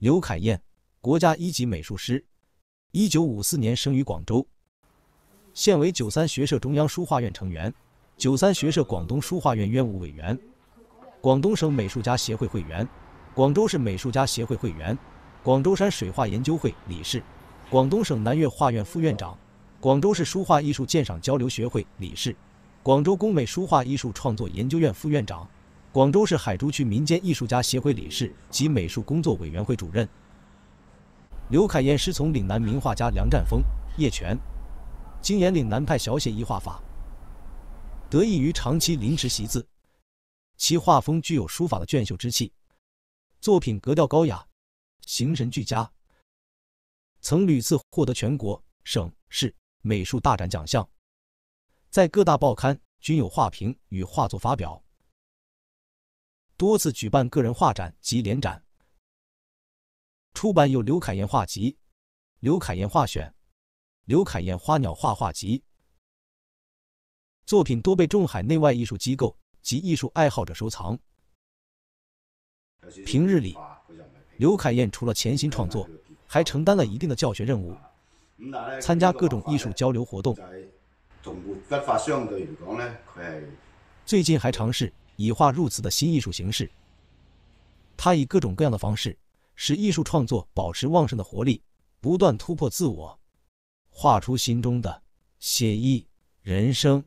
刘凯燕，国家一级美术师，一九五四年生于广州，现为九三学社中央书画院成员，九三学社广东书画院院务委员，广东省美术家协会会员，广州市美术家协会会员，广州山水画研究会理事，广东省南粤画院副院长，广州市书画艺术鉴赏交流学会理事，广州工美书画艺术创作研究院副院长。广州市海珠区民间艺术家协会理事及美术工作委员会主任刘凯燕，师从岭南名画家梁占峰、叶泉，精研岭南派小写意画法。得益于长期临池习字，其画风具有书法的隽秀之气，作品格调高雅，形神俱佳。曾屡次获得全国、省市美术大展奖项，在各大报刊均有画评与画作发表。多次举办个人画展及联展，出版有《刘凯燕画集》《刘凯燕画选》《刘凯燕花鸟画画集》，作品多被中海内外艺术机构及艺术爱好者收藏。平日里，刘凯燕除了潜心创作，还承担了一定的教学任务，参加各种艺术交流活动。最近还尝试。以画入词的新艺术形式，他以各种各样的方式使艺术创作保持旺盛的活力，不断突破自我，画出心中的写意人生。